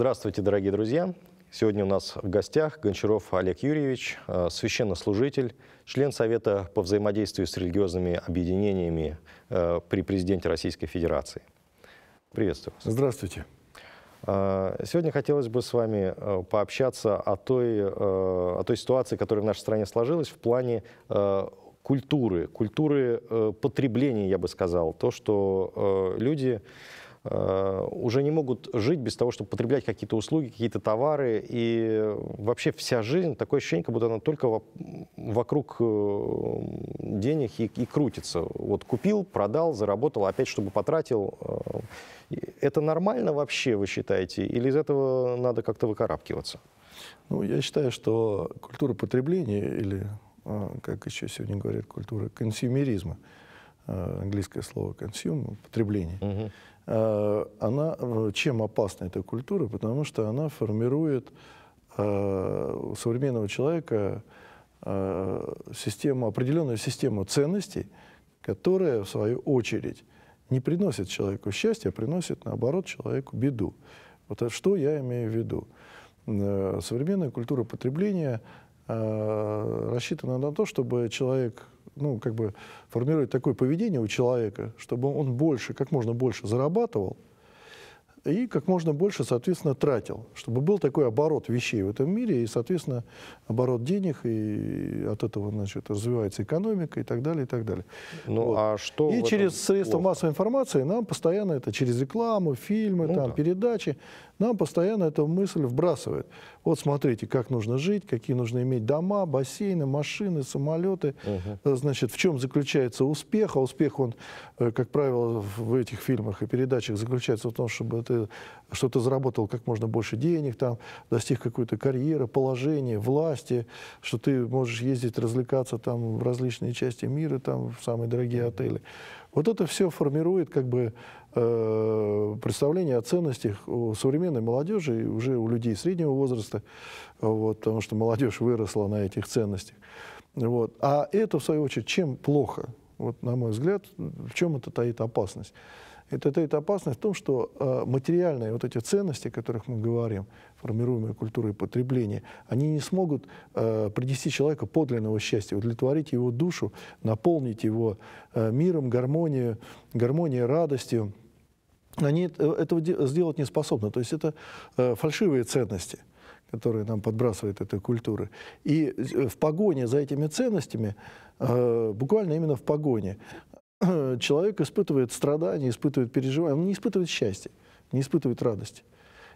Здравствуйте, дорогие друзья! Сегодня у нас в гостях Гончаров Олег Юрьевич, э, священнослужитель, член Совета по взаимодействию с религиозными объединениями э, при президенте Российской Федерации. Приветствую вас. Здравствуйте. Э, сегодня хотелось бы с вами пообщаться о той, о той ситуации, которая в нашей стране сложилась в плане культуры, культуры потребления, я бы сказал. То, что люди Э, уже не могут жить без того, чтобы потреблять какие-то услуги, какие-то товары. И вообще вся жизнь, такое ощущение, как будто она только вокруг э, денег и, и крутится. Вот купил, продал, заработал, опять чтобы потратил. Э, это нормально вообще, вы считаете? Или из этого надо как-то выкарабкиваться? Ну, я считаю, что культура потребления или, а, как еще сегодня говорят, культура консюмеризма – Э, английское слово consume, потребление, угу. она, чем опасна эта культура? Потому что она формирует э, у современного человека систему, определенную систему ценностей, которая, в свою очередь, не приносит человеку счастья, а приносит, наоборот, человеку беду. Вот что я имею в виду? Современная культура потребления рассчитана на то, чтобы человек ну, как бы формирует такое поведение у человека, чтобы он больше, как можно больше зарабатывал и как можно больше, соответственно, тратил, чтобы был такой оборот вещей в этом мире и, соответственно, оборот денег, и от этого, значит, развивается экономика и так далее, и так далее. Ну, вот. а что и через средства О. массовой информации нам постоянно это через рекламу, фильмы, ну, там, да. передачи нам постоянно эта мысль вбрасывает. Вот смотрите, как нужно жить, какие нужно иметь дома, бассейны, машины, самолеты. Угу. Значит, в чем заключается успех? А успех, он, э, как правило, в этих фильмах и передачах заключается в том, чтобы ты, что то заработал как можно больше денег, там, достиг какой-то карьеры, положения, власти, что ты можешь ездить, развлекаться там, в различные части мира, там, в самые дорогие отели. Вот это все формирует как бы э, представление о ценностях у современной молодежи и уже у людей среднего возраста, вот, потому что молодежь выросла на этих ценностях. Вот. А это, в свою очередь, чем плохо? Вот, на мой взгляд, в чем это таит опасность? это таит опасность в том, что э, материальные вот эти ценности, о которых мы говорим, формируемые культурой потребления, они не смогут э, принести человеку подлинного счастья, удовлетворить его душу, наполнить его э, миром, гармонией, гармонией, радостью. Они этого сделать не способны. То есть это фальшивые ценности которые нам подбрасывает эта культура. И в погоне за этими ценностями, буквально именно в погоне, человек испытывает страдания, испытывает переживания, он не испытывает счастья, не испытывает радости.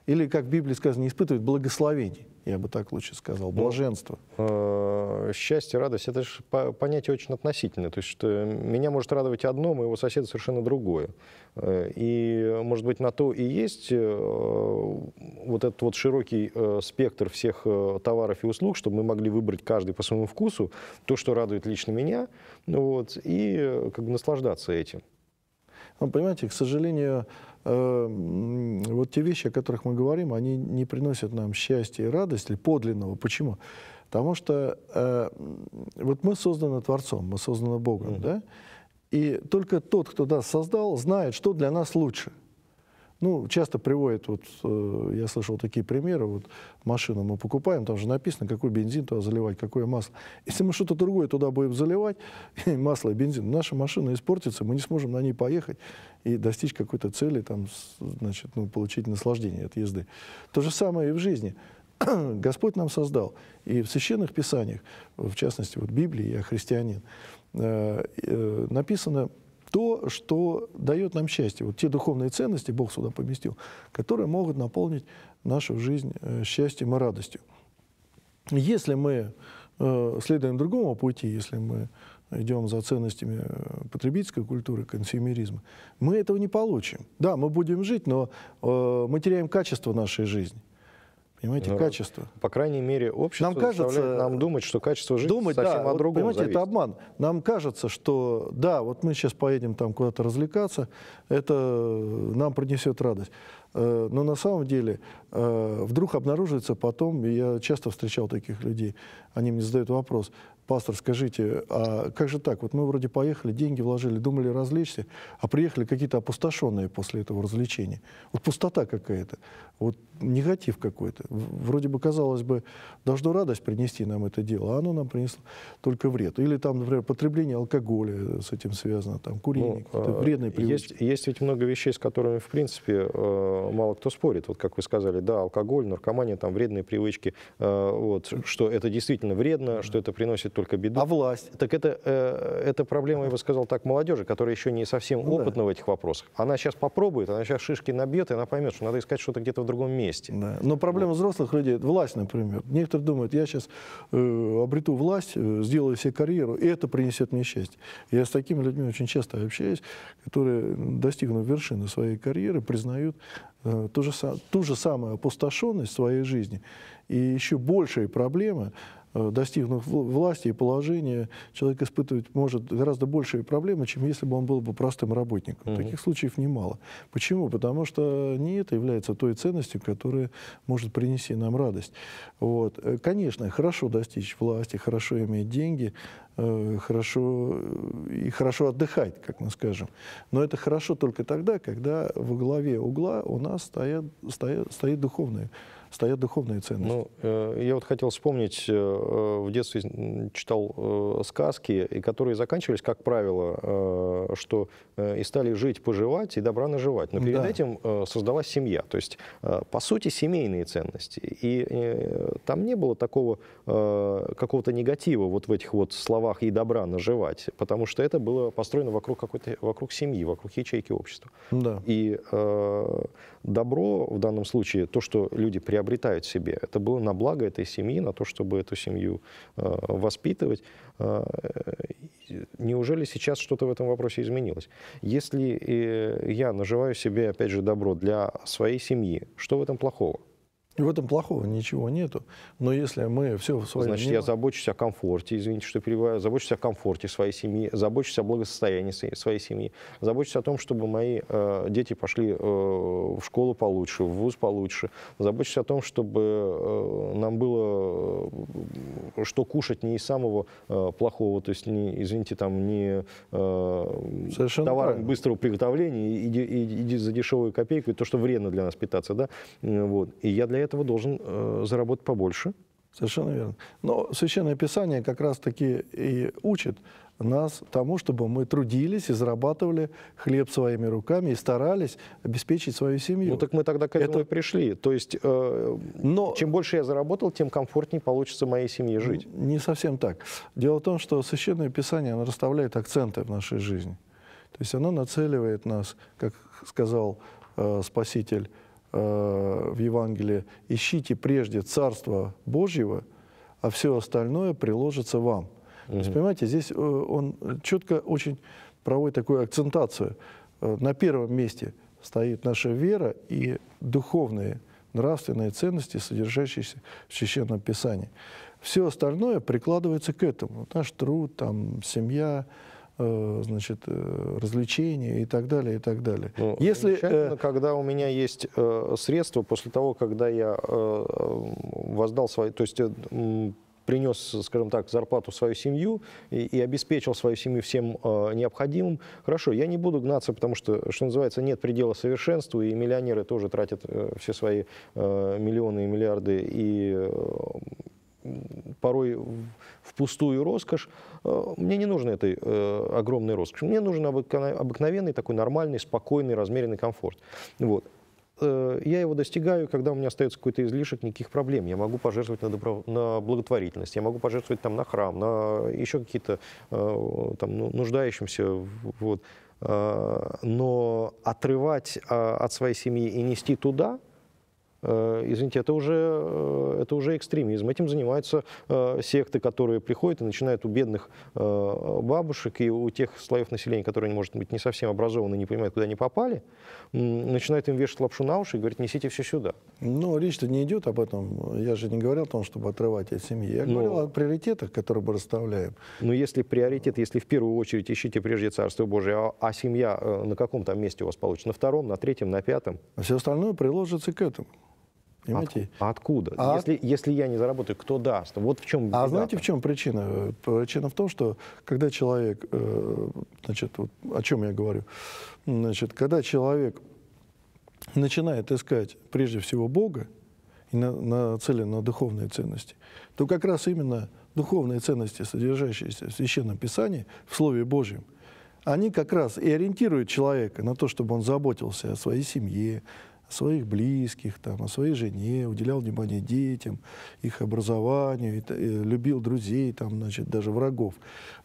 Или, как в Библии сказано, не испытывает благословений. Я бы так лучше сказал. Ну, Блаженство. Э, счастье, радость, это же понятие очень относительное. То есть что меня может радовать одно, моего соседа совершенно другое. Э, и, может быть, на то и есть э, вот этот вот широкий спектр всех товаров и услуг, чтобы мы могли выбрать каждый по своему вкусу то, что радует лично меня, вот, и как бы наслаждаться этим. Ну, понимаете, к сожалению, Эм, вот те вещи, о которых мы говорим, они не приносят нам счастья и радости подлинного. Почему? Потому что э, вот мы созданы Творцом, мы созданы Богом, mm-hmm. да? И только тот, кто нас создал, знает, что для нас лучше – ну, часто приводят, вот э, я слышал такие примеры, вот машину мы покупаем, там же написано, какой бензин туда заливать, какое масло. Если мы что-то другое туда будем заливать, масло и бензин, наша машина испортится, мы не сможем на ней поехать и достичь какой-то цели, там, значит, ну, получить наслаждение от езды. То же самое и в жизни. Господь нам создал. И в священных писаниях, в частности, вот Библии, я христианин, э, э, написано то, что дает нам счастье. Вот те духовные ценности Бог сюда поместил, которые могут наполнить нашу жизнь э, счастьем и радостью. Если мы э, следуем другому пути, если мы идем за ценностями э, потребительской культуры, консюмеризма, мы этого не получим. Да, мы будем жить, но мы теряем качество нашей жизни. Понимаете, да. Ну, качество. По крайней мере, общество нам кажется, нам думать, что качество жизни думать, совсем да, о другом вот, Понимаете, зависит. это обман. Нам кажется, что да, вот мы сейчас поедем там куда-то развлекаться, это нам принесет радость. Э, но на самом деле э, вдруг обнаруживается потом, и я часто встречал таких людей, они мне задают вопрос, пастор, скажите, а как же так? Вот мы вроде поехали, деньги вложили, думали развлечься, а приехали какие-то опустошенные после этого развлечения. Вот пустота какая-то, вот негатив какой-то. Вроде бы, казалось бы, должно радость принести нам это дело, а оно нам принесло только вред. Или там, например, потребление алкоголя с этим связано, там, курение, ну, а, вредные привычки. Есть, есть ведь много вещей, с которыми, в принципе, э, мало кто спорит. Вот как вы сказали, да, алкоголь, наркомания, там, вредные привычки, э, вот, что это действительно вредно, что это приносит только беду. А власть? Так это, э, это проблема, я бы сказал так, молодежи, которая еще не совсем ну, опытна да. в этих вопросах. Она сейчас попробует, она сейчас шишки набьет, и она поймет, что надо искать что-то где-то в другом месте. Да. Но проблема вот. взрослых людей, власть, например. Некоторые думают, я сейчас э, обрету власть, э, сделаю себе карьеру, и это принесет мне счастье. Я с такими людьми очень часто общаюсь, которые, достигнув вершины своей карьеры, признают э, ту, же, ту же самую опустошенность своей жизни и еще большие проблемы, Э, достигнув власти и положения, человек испытывать может гораздо большие проблемы, чем если бы он был бы простым работником. Угу. Таких случаев немало. Почему? Потому что не это является той ценностью, которая может принести нам радость. Вот. Э, конечно, хорошо достичь власти, хорошо иметь деньги, э, хорошо и хорошо отдыхать, как мы скажем. Но это хорошо только тогда, когда во главе угла у нас стоят, стоят, стоит духовная стоят духовные ценности. Ну, э, я вот хотел вспомнить, э, э, в детстве читал сказки, и которые заканчивались, как правило, что и стали жить, поживать и добра наживать. Но перед да. этим создалась семья. То есть, по сути, семейные ценности. И там не было такого какого-то негатива вот в этих вот словах «и добра наживать», потому что это было построено вокруг какой-то, вокруг семьи, вокруг ячейки общества. Да. И добро в данном случае, то, что люди приобретают, приобретают себе. Это было на благо этой семьи, на то, чтобы эту семью э, воспитывать. Э, неужели сейчас что-то в этом вопросе изменилось? Если э, я наживаю себе, опять же, добро для своей семьи, что в этом плохого? И в этом плохого ничего нету. Но если мы все в своем... Значит, внимание... я забочусь о комфорте, извините, что перебиваю, забочусь о комфорте своей семьи, забочусь о благосостоянии своей семьи, забочусь о том, чтобы мои э, дети пошли э, в школу получше, в вуз получше, забочусь о том, чтобы э, нам было э, что кушать не из самого э, плохого, то есть, не, извините, там не э, Совершенно товаром быстрого приготовления и, и, и, за дешевую копейку, и то, что вредно для нас питаться, да, вот. И я для этого должен э, заработать побольше. Совершенно верно. Но Священное Писание как раз-таки и учит нас тому, чтобы мы трудились и зарабатывали хлеб своими руками и старались обеспечить свою семью. Ну так мы тогда к этому Это... и пришли. То есть э, Но... чем больше я заработал, тем комфортнее получится моей семье жить. Не совсем так. Дело в том, что Священное Писание оно расставляет акценты в нашей жизни. То есть оно нацеливает нас, как сказал э, Спаситель, Э, в Евангелии, ищите прежде Царство Божьего, а все остальное приложится вам. Угу. То есть, понимаете, здесь э, он четко очень проводит такую акцентацию. Э, на первом месте стоит наша вера и духовные, нравственные ценности, содержащиеся в Священном Писании. Все остальное прикладывается к этому. Наш труд, там, семья, Э, значит, э, развлечения и так далее, и так далее. Ну, Если, э... когда у меня есть э, средства, после того, когда я э, э воздал свои, то есть э, принес, скажем так, зарплату в свою семью и, и обеспечил свою семью всем э, необходимым, хорошо, я не буду гнаться, потому что, что называется, нет предела совершенству, и миллионеры тоже тратят э, все свои э, миллионы и миллиарды и э, порой в пустую роскошь. Э, мне не нужен этой э, огромной роскоши. Мне нужен обыкновенный такой нормальный, спокойный, размеренный комфорт. Вот. Э, я его достигаю, когда у меня остается какой-то излишек, никаких проблем. Я могу пожертвовать на, добро... на благотворительность, я могу пожертвовать там, на храм, на еще какие-то там, ну, нуждающимся. Вот. Но отрывать а, от своей семьи и нести туда – Э, извините, это уже, э, это уже экстремизм. Этим занимаются э, секты, которые приходят и начинают у бедных бабушек и у тех слоев населения, которые, может быть, не совсем образованы, не понимают, куда они попали, начинают им вешать лапшу на уши и говорят, несите все сюда. Но ну, речь-то не идет об этом. Я же не говорил о том, чтобы отрывать от семьи. Я Но... Ну, говорил о приоритетах, которые мы расставляем. Но ну, если приоритет, если в первую очередь ищите прежде Царство Божие, а, а семья на каком там месте у вас получится? На втором, на третьем, на пятом? А все остальное приложится к этому. Понимаете? От, откуда? А... Если, если я не заработаю, кто даст? Вот в чем А знаете, в чем причина? Причина в том, что когда человек, э, значит, вот о чем я говорю, значит, когда человек начинает искать прежде всего Бога и на, нацелен на духовные ценности, то как раз именно духовные ценности, содержащиеся в Священном Писании, в Слове Божьем, они как раз и ориентируют человека на то, чтобы он заботился о своей семье, своих близких, там, о своей жене, уделял внимание детям, их образованию, и, и, э, любил друзей, там, значит, даже врагов.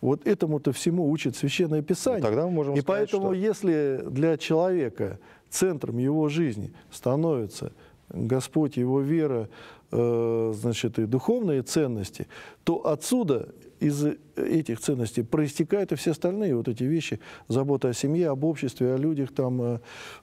Вот этому-то всему учит Священное Писание. тогда мы можем и сказать, поэтому, что... если для человека центром его жизни становится Господь, его вера, э, значит, и духовные ценности, то отсюда из э, этих ценностей проистекают и все остальные вот эти вещи. Забота о семье, об обществе, о людях, там, э,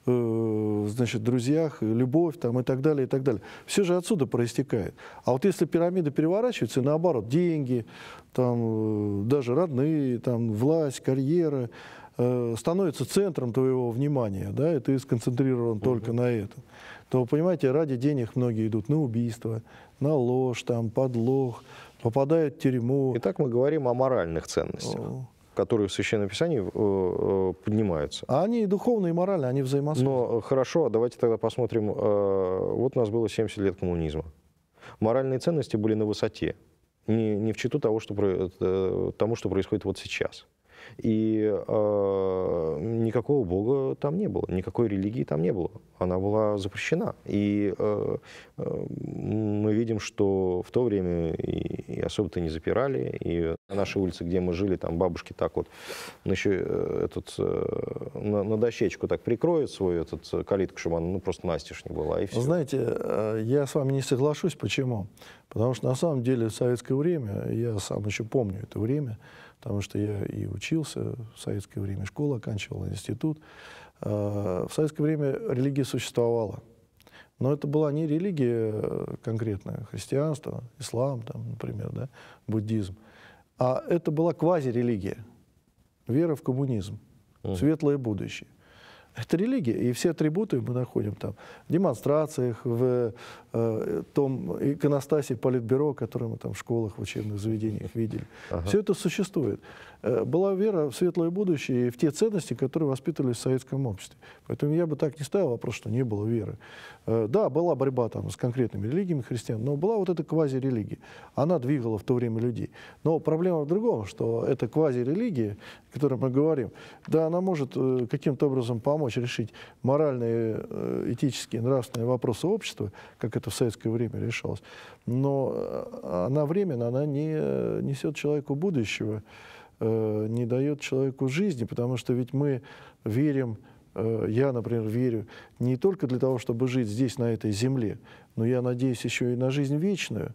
э значит, друзьях, любовь там, и так далее, и так далее. Все же отсюда проистекает. А вот если пирамида переворачивается, наоборот, деньги, там, э, даже родные, там, власть, карьера, э, становится центром твоего внимания, да, и ты сконцентрирован mm -hmm. только на этом, то, понимаете, ради денег многие идут на убийство, на ложь, там, подлог, попадают в тюрьму. Итак, мы говорим о моральных ценностях. которые в Священном Писании э, э поднимаются. А они и духовные, и моральные, они взаимосвязаны. Но э, хорошо, а давайте тогда посмотрим. Э, вот у нас было 70 лет коммунизма. Моральные ценности были на высоте. Не, не в читу того, что, э, тому, что происходит вот сейчас. И э, никакого бога там не было, никакой религии там не было. Она была запрещена. И э, э, мы видим, что в то время и, и особо-то не запирали. И на нашей улице, где мы жили, там бабушки так вот ну, еще э, этот, э, на, на дощечку так прикроют свою этот, э, калитку, чтобы она ну, просто настежь не была. И все. Знаете, э, я с вами не соглашусь. Почему? Потому что на самом деле в советское время, я сам еще помню это время, потому что я и учился в советское время, школу оканчивал, институт. А, в советское время религия существовала. Но это была не религия э, конкретная, христианство, ислам, там, например, да, буддизм, а это была квазирелигия, вера в коммунизм, светлое будущее. Это религия, и все атрибуты мы находим там. В демонстрациях, в э, том иконостасе Политбюро, который мы там в школах, в учебных заведениях видели. Ага. Все это существует. Э, была вера в светлое будущее и в те ценности, которые воспитывались в советском обществе. Поэтому я бы так не ставил вопрос, что не было веры. Э, да, была борьба там с конкретными религиями христиан, но была вот эта квазирелигия. Она двигала в то время людей. Но проблема в другом, что эта квазирелигия, о которой мы говорим, да, она может э, каким-то образом помочь помочь решить моральные, э, этические, нравственные вопросы общества, как это в советское время решалось. Но э, она временно, она не э, несет человеку будущего, не дает человеку жизни, потому что ведь мы верим я, например, верю не только для того, чтобы жить здесь, на этой земле, но я надеюсь еще и на жизнь вечную,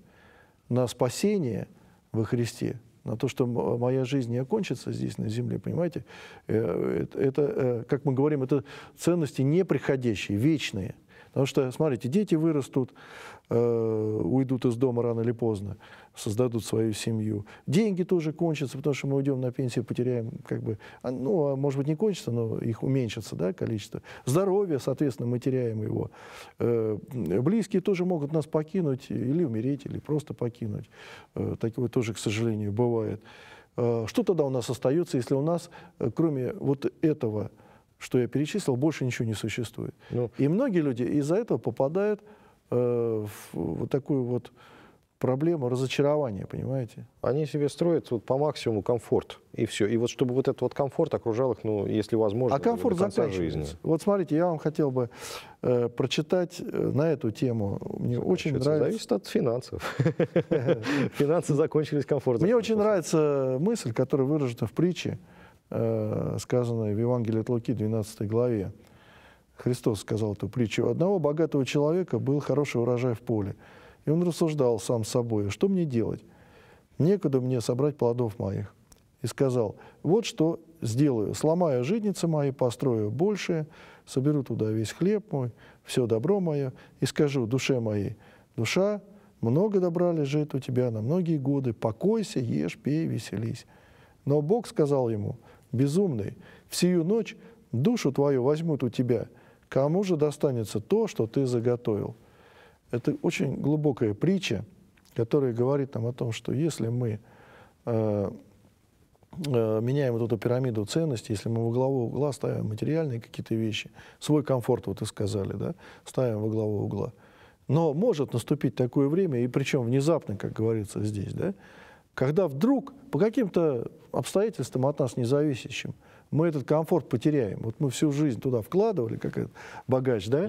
на спасение во Христе на то, что моя жизнь не окончится здесь, на земле, понимаете, э, э, это, э, как мы говорим, это ценности неприходящие, вечные. Потому что, смотрите, дети вырастут, э, уйдут из дома рано или поздно, создадут свою семью. Деньги тоже кончатся, потому что мы уйдем на пенсию, потеряем, как бы, а, ну, а может быть, не кончится, но их уменьшится, да, количество. Здоровье, соответственно, мы теряем его. Э, близкие тоже могут нас покинуть, или умереть, или просто покинуть. Э, такое тоже, к сожалению, бывает. что тогда у нас остается, если у нас, кроме вот этого, что я перечислил, больше ничего не существует. Ну. И многие люди из-за этого попадают э, в вот такую вот проблему разочарования, понимаете? Они себе строят вот по максимуму комфорт, и все. И вот чтобы вот этот вот комфорт окружал их, ну, если возможно, а комфорт до конца жизни. Вот смотрите, я вам хотел бы э, прочитать э, на эту тему. Мне Значит, очень нравится... Зависит от финансов. Финансы закончились комфортом. Мне очень нравится мысль, которая выражена в притче, Э, сказанное в Евангелии от Луки, 12 главе. Христос сказал эту притчу. у «Одного богатого человека был хороший урожай в поле, и он рассуждал сам с собой, что мне делать? Некуда мне собрать плодов моих». И сказал, «Вот что сделаю, сломаю житницы мои, построю большее, соберу туда весь хлеб мой, все добро мое, и скажу душе моей, душа, много добра лежит у тебя на многие годы, покойся, ешь, пей, веселись». Но Бог сказал ему – безумный, в сию ночь душу твою возьмут у тебя, кому же достанется то, что ты заготовил». Это очень глубокая притча, которая говорит нам о том, что если мы э, э, меняем вот эту пирамиду ценностей, если мы во главу угла ставим материальные какие-то вещи, свой комфорт, вот и сказали, да, ставим во главу угла, но может наступить такое время, и причем внезапно, как говорится здесь, да, когда вдруг по каким-то обстоятельствам от нас независящим мы этот комфорт потеряем. Вот мы всю жизнь туда вкладывали, как богач, да,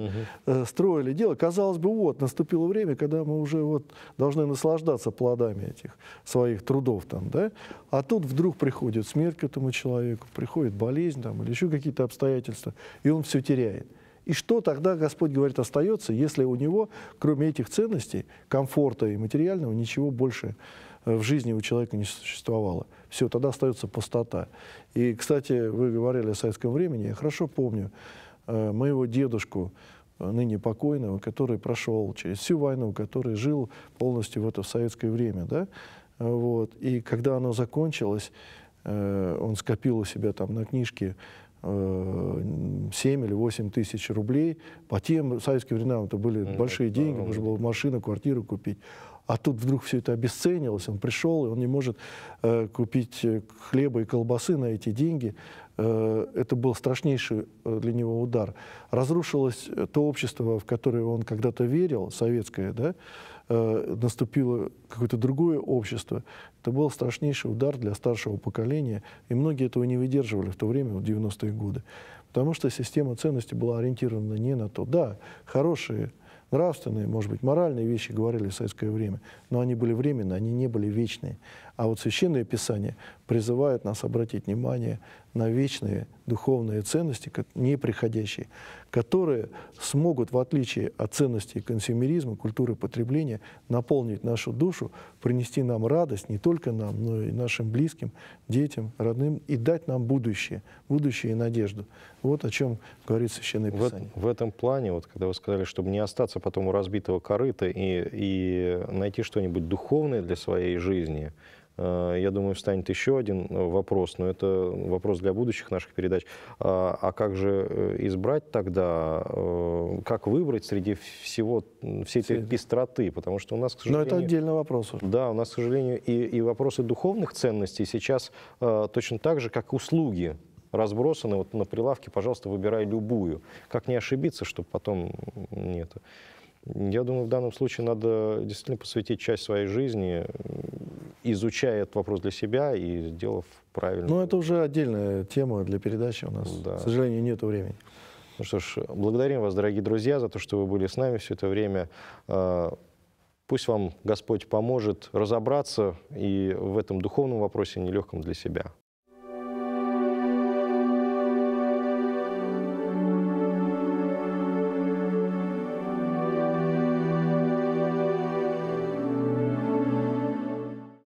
угу. строили дело. Казалось бы, вот, наступило время, когда мы уже вот должны наслаждаться плодами этих своих трудов там, да. А тут вдруг приходит смерть к этому человеку, приходит болезнь там или еще какие-то обстоятельства, и он все теряет. И что тогда, Господь говорит, остается, если у него, кроме этих ценностей, комфорта и материального, ничего больше нет? Э, в жизни у человека не существовало. Все, тогда остается пустота. И, кстати, вы говорили о советском времени, я хорошо помню э, моего дедушку, э, ныне покойного, который прошел через всю войну, который жил полностью в это советское время, да, вот. И когда оно закончилось, э, он скопил у себя там на книжке 7 э, или 8 тысяч рублей. По тем советским временам это были ну, большие деньги, можно было машину, квартиру купить. А тут вдруг все это обесценилось, он пришел, и он не может э, купить э, хлеба и колбасы на эти деньги. Э, это был страшнейший э, для него удар. Разрушилось то общество, в которое он когда-то верил, советское, да? э, наступило какое-то другое общество. Это был страшнейший удар для старшего поколения, и многие этого не выдерживали в то время, в 90-е годы. Потому что система ценностей была ориентирована не на то. Да, хорошие нравственные, может быть, моральные вещи говорили в советское время, но они были временные, они не были вечные. А вот Священное Писание призывает нас обратить внимание на вечные духовные ценности, неприходящие, которые смогут, в отличие от ценностей консюмеризма, культуры потребления, наполнить нашу душу, принести нам радость не только нам, но и нашим близким, детям, родным, и дать нам будущее, будущее и надежду. Вот о чем говорит Священное Писание. В, в этом плане, вот, когда вы сказали, чтобы не остаться потом у разбитого корыта и, и найти что-нибудь духовное для своей жизни, Э, я думаю, встанет еще один э, вопрос, но это вопрос для будущих наших передач. А, а как же э, избрать тогда, как выбрать среди всего, всей этой пестроты? Потому что у нас, к сожалению... Но это отдельный вопрос. Да, у нас, к сожалению, и, и вопросы духовных ценностей сейчас точно так же, как услуги разбросаны вот на прилавке, пожалуйста, выбирай любую. Как не ошибиться, чтобы потом нет. Я думаю, в данном случае надо действительно посвятить часть своей жизни изучая этот вопрос для себя и сделав правильно. Ну, это уже отдельная тема для передачи у нас. Да. К сожалению, нет времени. Ну что ж, благодарим вас, дорогие друзья, за то, что вы были с нами все это время. А, пусть вам Господь поможет разобраться и в этом духовном вопросе нелегком для себя.